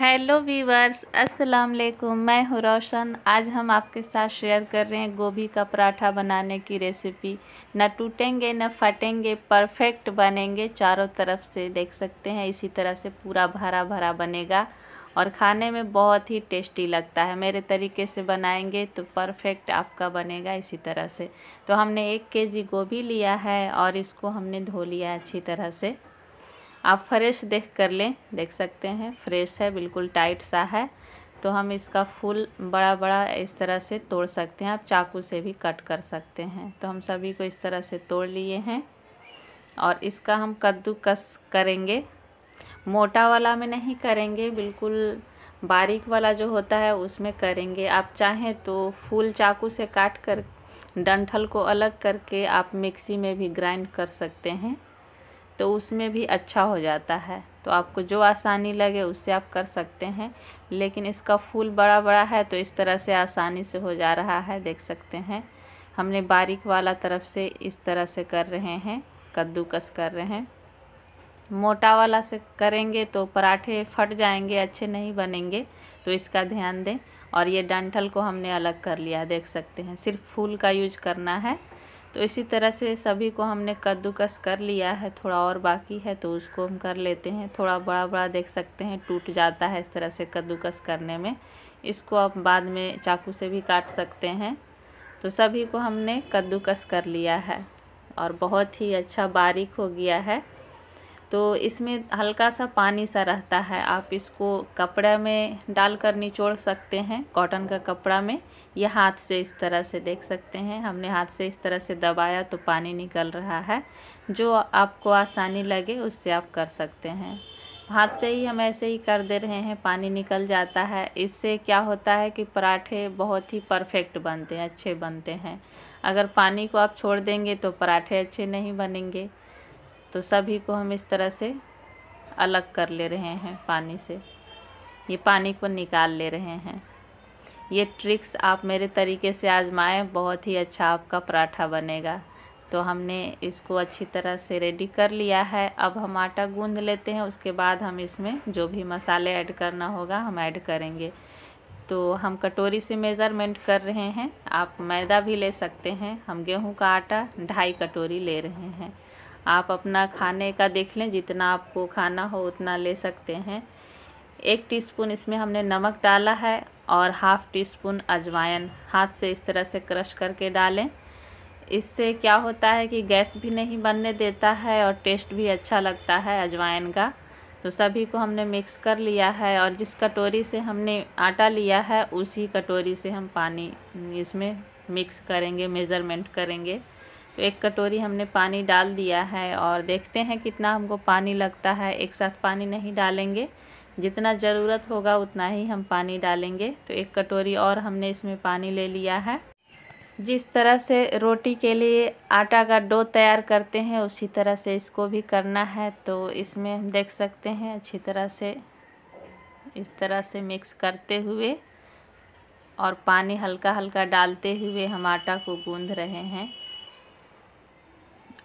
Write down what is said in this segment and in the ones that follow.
hello viewers अस्सलाम वालेकुम मैं हूँ रोशन आज हम आपके साथ शेयर कर रहे हैं गोभी का पराठा बनाने की रेसिपी न टूटेंगे न फटेंगे परफेक्ट बनेंगे चारों तरफ से देख सकते हैं इसी तरह से पूरा भरा भरा बनेगा और खाने में बहुत ही टेस्टी लगता है मेरे तरीके से बनाएंगे तो परफेक्ट आपका बनेगा इसी तरह से तो हमने एक जी गोभी लिया है और इसको हमने धो लिया अच्छी तरह से आप फ्रेश देख कर लें देख सकते हैं फ्रेश है बिल्कुल टाइट सा है तो हम इसका फूल बड़ा बड़ा इस तरह से तोड़ सकते हैं आप चाकू से भी कट कर सकते हैं तो हम सभी को इस तरह से तोड़ लिए हैं और इसका हम कद्दूकस करेंगे मोटा वाला में नहीं करेंगे बिल्कुल बारीक वाला जो होता है उसमें करेंगे आप चाहें तो फूल चाकू से काट कर डंठल को अलग करके आप मिक्सी में भी ग्राइंड कर सकते हैं तो उसमें भी अच्छा हो जाता है तो आपको जो आसानी लगे उससे आप कर सकते हैं लेकिन इसका फूल बड़ा बड़ा है तो इस तरह से आसानी से हो जा रहा है देख सकते हैं हमने बारीक वाला तरफ से इस तरह से कर रहे हैं कद्दूकस कर रहे हैं मोटा वाला से करेंगे तो पराठे फट जाएंगे अच्छे नहीं बनेंगे तो इसका ध्यान दें और ये डंठल को हमने अलग कर लिया देख सकते हैं सिर्फ फूल का यूज करना है तो इसी तरह से सभी को हमने कद्दूकस कर लिया है थोड़ा और बाकी है तो उसको हम कर लेते हैं थोड़ा बड़ा बड़ा देख सकते हैं टूट जाता है इस तरह से कद्दूकस करने में इसको आप बाद में चाकू से भी काट सकते हैं तो सभी को हमने कद्दूकस कर लिया है और बहुत ही अच्छा बारीक हो गया है तो इसमें हल्का सा पानी सा रहता है आप इसको कपड़ा में डालकर निचोड़ सकते हैं कॉटन का कपड़ा में या हाथ से इस तरह से देख सकते हैं हमने हाथ से इस तरह से दबाया तो पानी निकल रहा है जो आपको आसानी लगे उससे आप कर सकते हैं हाथ से ही हम ऐसे ही कर दे रहे हैं पानी निकल जाता है इससे क्या होता है कि पराठे बहुत ही परफेक्ट बनते हैं अच्छे बनते हैं अगर पानी को आप छोड़ देंगे तो पराठे अच्छे नहीं बनेंगे तो सभी को हम इस तरह से अलग कर ले रहे हैं पानी से ये पानी को निकाल ले रहे हैं ये ट्रिक्स आप मेरे तरीके से आजमाएं बहुत ही अच्छा आपका पराठा बनेगा तो हमने इसको अच्छी तरह से रेडी कर लिया है अब हम आटा गूंद लेते हैं उसके बाद हम इसमें जो भी मसाले ऐड करना होगा हम ऐड करेंगे तो हम कटोरी से मेज़रमेंट कर रहे हैं आप मैदा भी ले सकते हैं हम गेहूं का आटा ढाई कटोरी ले रहे हैं आप अपना खाने का देख लें जितना आपको खाना हो उतना ले सकते हैं एक टीस्पून इसमें हमने नमक डाला है और हाफ़ टी स्पून अजवाइन हाथ से इस तरह से क्रश करके डालें इससे क्या होता है कि गैस भी नहीं बनने देता है और टेस्ट भी अच्छा लगता है अजवाइन का तो सभी को हमने मिक्स कर लिया है और जिस कटोरी से हमने आटा लिया है उसी कटोरी से हम पानी इसमें मिक्स करेंगे मेज़रमेंट करेंगे तो एक कटोरी हमने पानी डाल दिया है और देखते हैं कितना हमको पानी लगता है एक साथ पानी नहीं डालेंगे जितना ज़रूरत होगा उतना ही हम पानी डालेंगे तो एक कटोरी और हमने इसमें पानी ले लिया है जिस तरह से रोटी के लिए आटा का डो तैयार करते हैं उसी तरह से इसको भी करना है तो इसमें हम देख सकते हैं अच्छी तरह से इस तरह से मिक्स करते हुए और पानी हल्का हल्का डालते हुए हम आटा को गूँध रहे हैं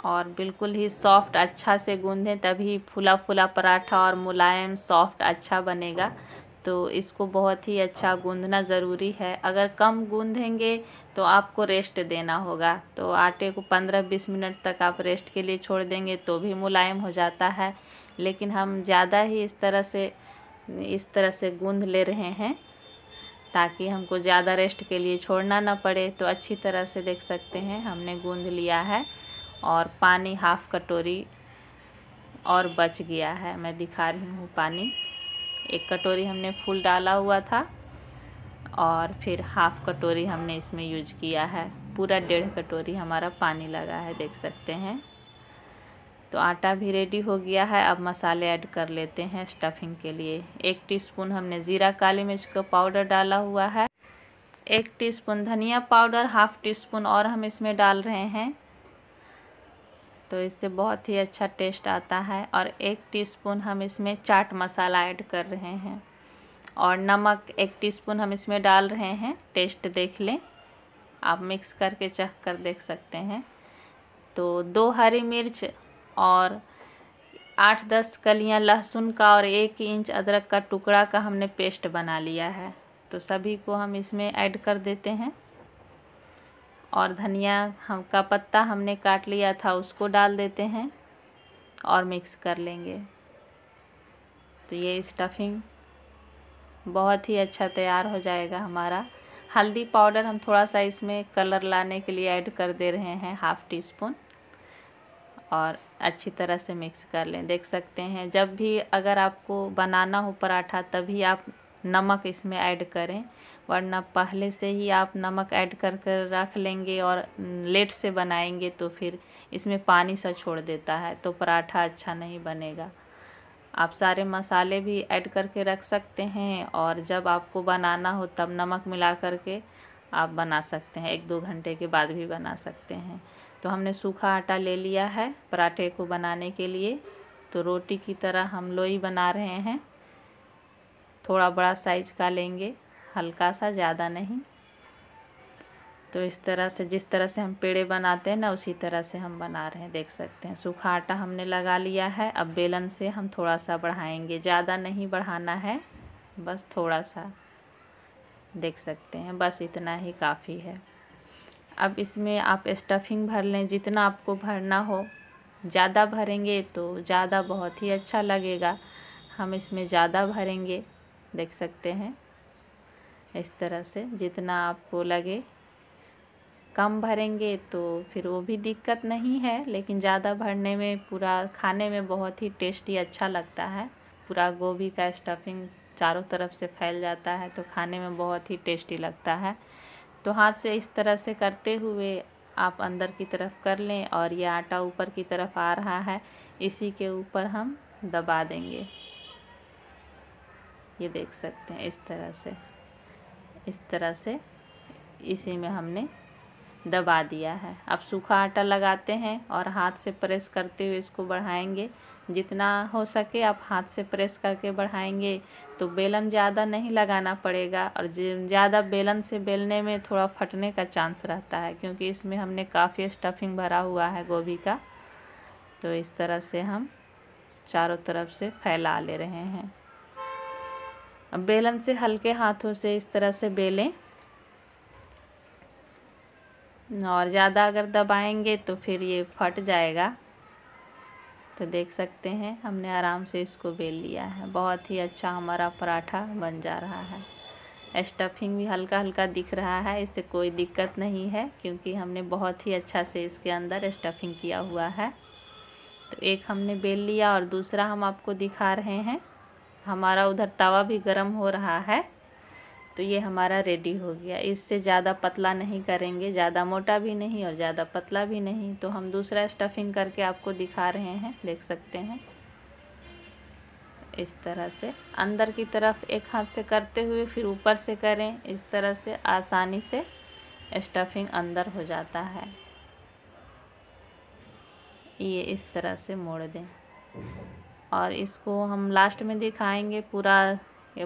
और बिल्कुल ही सॉफ्ट अच्छा से गूंधें तभी फुला फुला पराठा और मुलायम सॉफ्ट अच्छा बनेगा तो इसको बहुत ही अच्छा गूंधना ज़रूरी है अगर कम गूंधेंगे तो आपको रेस्ट देना होगा तो आटे को पंद्रह बीस मिनट तक आप रेस्ट के लिए छोड़ देंगे तो भी मुलायम हो जाता है लेकिन हम ज़्यादा ही इस तरह से इस तरह से गूंध ले रहे हैं ताकि हमको ज़्यादा रेस्ट के लिए छोड़ना ना पड़े तो अच्छी तरह से देख सकते हैं हमने गूँध लिया है और पानी हाफ़ कटोरी और बच गया है मैं दिखा रही हूँ पानी एक कटोरी हमने फुल डाला हुआ था और फिर हाफ़ कटोरी हमने इसमें यूज किया है पूरा डेढ़ कटोरी हमारा पानी लगा है देख सकते हैं तो आटा भी रेडी हो गया है अब मसाले ऐड कर लेते हैं स्टफिंग के लिए एक टीस्पून हमने ज़ीरा काली मिर्च का पाउडर डाला हुआ है एक टीस्पून धनिया पाउडर हाफ़ टी स्पून और हम इसमें डाल रहे हैं तो इससे बहुत ही अच्छा टेस्ट आता है और एक टीस्पून हम इसमें चाट मसाला ऐड कर रहे हैं और नमक एक टीस्पून हम इसमें डाल रहे हैं टेस्ट देख लें आप मिक्स करके चख कर देख सकते हैं तो दो हरी मिर्च और आठ दस कलियां लहसुन का और एक इंच अदरक का टुकड़ा का हमने पेस्ट बना लिया है तो सभी को हम इसमें ऐड कर देते हैं और धनिया हम का पत्ता हमने काट लिया था उसको डाल देते हैं और मिक्स कर लेंगे तो ये स्टफिंग बहुत ही अच्छा तैयार हो जाएगा हमारा हल्दी पाउडर हम थोड़ा सा इसमें कलर लाने के लिए ऐड कर दे रहे हैं हाफ़ टी स्पून और अच्छी तरह से मिक्स कर लें देख सकते हैं जब भी अगर आपको बनाना हो पराठा तभी आप नमक इसमें ऐड करें वरना पहले से ही आप नमक ऐड कर कर रख लेंगे और लेट से बनाएंगे तो फिर इसमें पानी सा छोड़ देता है तो पराठा अच्छा नहीं बनेगा आप सारे मसाले भी ऐड करके रख सकते हैं और जब आपको बनाना हो तब नमक मिला करके आप बना सकते हैं एक दो घंटे के बाद भी बना सकते हैं तो हमने सूखा आटा ले लिया है पराठे को बनाने के लिए तो रोटी की तरह हम लोई बना रहे हैं थोड़ा बड़ा साइज का लेंगे हल्का सा ज़्यादा नहीं तो इस तरह से जिस तरह से हम पेड़े बनाते हैं ना उसी तरह से हम बना रहे हैं देख सकते हैं सूखा आटा हमने लगा लिया है अब बेलन से हम थोड़ा सा बढ़ाएंगे ज़्यादा नहीं बढ़ाना है बस थोड़ा सा देख सकते हैं बस इतना ही काफ़ी है अब इसमें आप स्टफिंग भर लें जितना आपको भरना हो ज़्यादा भरेंगे तो ज़्यादा बहुत ही अच्छा लगेगा हम इसमें ज़्यादा भरेंगे देख सकते हैं इस तरह से जितना आपको लगे कम भरेंगे तो फिर वो भी दिक्कत नहीं है लेकिन ज़्यादा भरने में पूरा खाने में बहुत ही टेस्टी अच्छा लगता है पूरा गोभी का स्टफिंग चारों तरफ से फैल जाता है तो खाने में बहुत ही टेस्टी लगता है तो हाथ से इस तरह से करते हुए आप अंदर की तरफ कर लें और ये आटा ऊपर की तरफ आ रहा है इसी के ऊपर हम दबा देंगे ये देख सकते हैं इस तरह से इस तरह से इसी में हमने दबा दिया है अब सूखा आटा लगाते हैं और हाथ से प्रेस करते हुए इसको बढ़ाएंगे जितना हो सके आप हाथ से प्रेस करके बढ़ाएंगे तो बेलन ज़्यादा नहीं लगाना पड़ेगा और ज़्यादा बेलन से बेलने में थोड़ा फटने का चांस रहता है क्योंकि इसमें हमने काफ़ी स्टफिंग भरा हुआ है गोभी का तो इस तरह से हम चारों तरफ से फैला ले रहे हैं अब बेलन से हल्के हाथों से इस तरह से बेलें और ज़्यादा अगर दबाएंगे तो फिर ये फट जाएगा तो देख सकते हैं हमने आराम से इसको बेल लिया है बहुत ही अच्छा हमारा पराठा बन जा रहा है स्टफिंग भी हल्का हल्का दिख रहा है इससे कोई दिक्कत नहीं है क्योंकि हमने बहुत ही अच्छा से इसके अंदर स्टफिंग किया हुआ है तो एक हमने बेल लिया और दूसरा हम आपको दिखा रहे हैं हमारा उधर तवा भी गर्म हो रहा है तो ये हमारा रेडी हो गया इससे ज़्यादा पतला नहीं करेंगे ज़्यादा मोटा भी नहीं और ज़्यादा पतला भी नहीं तो हम दूसरा स्टफिंग करके आपको दिखा रहे हैं देख सकते हैं इस तरह से अंदर की तरफ एक हाथ से करते हुए फिर ऊपर से करें इस तरह से आसानी से स्टफिंग अंदर हो जाता है ये इस तरह से मोड़ दें और इसको हम लास्ट में दिखाएंगे पूरा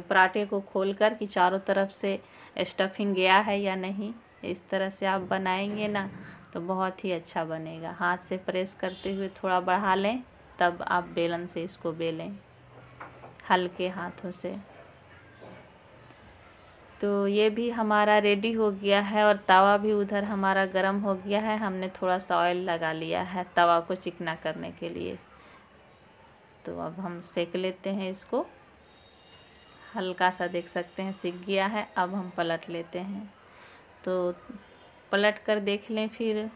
पराठे को खोल कर कि चारों तरफ से स्टफिंग गया है या नहीं इस तरह से आप बनाएंगे ना तो बहुत ही अच्छा बनेगा हाथ से प्रेस करते हुए थोड़ा बढ़ा लें तब आप बेलन से इसको बेलें हल्के हाथों से तो ये भी हमारा रेडी हो गया है और तवा भी उधर हमारा गरम हो गया है हमने थोड़ा सा ऑयल लगा लिया है तवा को चिकना करने के लिए तो अब हम सेक लेते हैं इसको हल्का सा देख सकते हैं सीख गया है अब हम पलट लेते हैं तो पलट कर देख लें फिर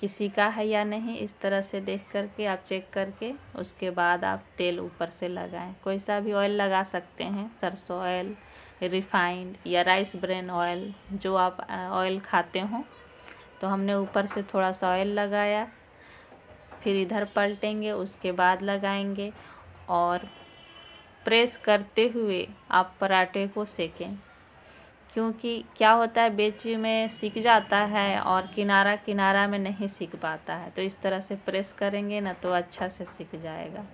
किसी का है या नहीं इस तरह से देख करके आप चेक करके उसके बाद आप तेल ऊपर से लगाएं कोई सा भी ऑयल लगा सकते हैं सरसों ऑयल रिफाइंड या राइस ब्रेन ऑयल जो आप ऑयल खाते हो तो हमने ऊपर से थोड़ा सा ऑयल लगाया फिर इधर पलटेंगे उसके बाद लगाएंगे और प्रेस करते हुए आप पराठे को सेकें क्योंकि क्या होता है बेच में सीख जाता है और किनारा किनारा में नहीं सीख पाता है तो इस तरह से प्रेस करेंगे ना तो अच्छा से सीख जाएगा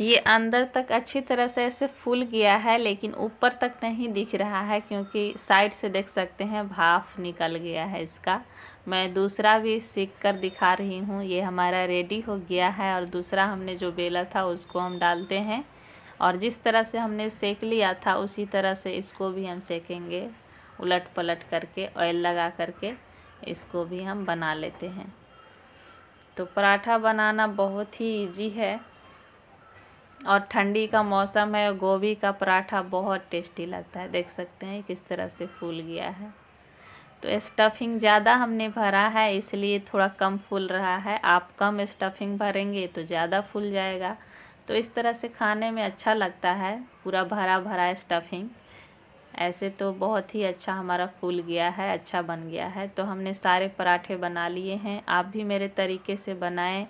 ये अंदर तक अच्छी तरह से ऐसे फूल गया है लेकिन ऊपर तक नहीं दिख रहा है क्योंकि साइड से देख सकते हैं भाफ निकल गया है इसका मैं दूसरा भी सीख कर दिखा रही हूँ ये हमारा रेडी हो गया है और दूसरा हमने जो बेला था उसको हम डालते हैं और जिस तरह से हमने सेक लिया था उसी तरह से इसको भी हम सेकेंगे उलट पलट करके ऑयल लगा करके इसको भी हम बना लेते हैं तो पराठा बनाना बहुत ही इजी है और ठंडी का मौसम है गोभी का पराठा बहुत टेस्टी लगता है देख सकते हैं किस तरह से फूल गया है तो स्टफिंग ज़्यादा हमने भरा है इसलिए थोड़ा कम फूल रहा है आप कम स्टफिंग भरेंगे तो ज़्यादा फूल जाएगा तो इस तरह से खाने में अच्छा लगता है पूरा भरा भरा स्टफिंग ऐसे तो बहुत ही अच्छा हमारा फूल गया है अच्छा बन गया है तो हमने सारे पराठे बना लिए हैं आप भी मेरे तरीके से बनाएं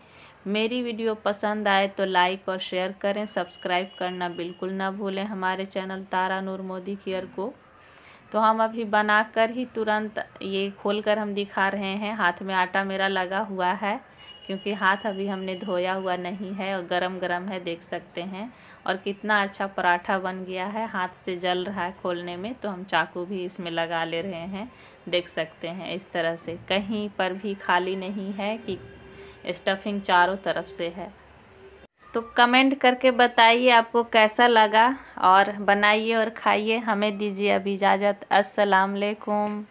मेरी वीडियो पसंद आए तो लाइक और शेयर करें सब्सक्राइब करना बिल्कुल ना भूलें हमारे चैनल तारा नूर मोदी केयर को तो हम अभी बनाकर ही तुरंत ये खोलकर हम दिखा रहे हैं हाथ में आटा मेरा लगा हुआ है क्योंकि हाथ अभी हमने धोया हुआ नहीं है और गरम गरम है देख सकते हैं और कितना अच्छा पराठा बन गया है हाथ से जल रहा है खोलने में तो हम चाकू भी इसमें लगा ले रहे हैं देख सकते हैं इस तरह से कहीं पर भी खाली नहीं है कि स्टफिंग चारों तरफ से है तो कमेंट करके बताइए आपको कैसा लगा और बनाइए और खाइए हमें दीजिए अब इजाज़त असलकुम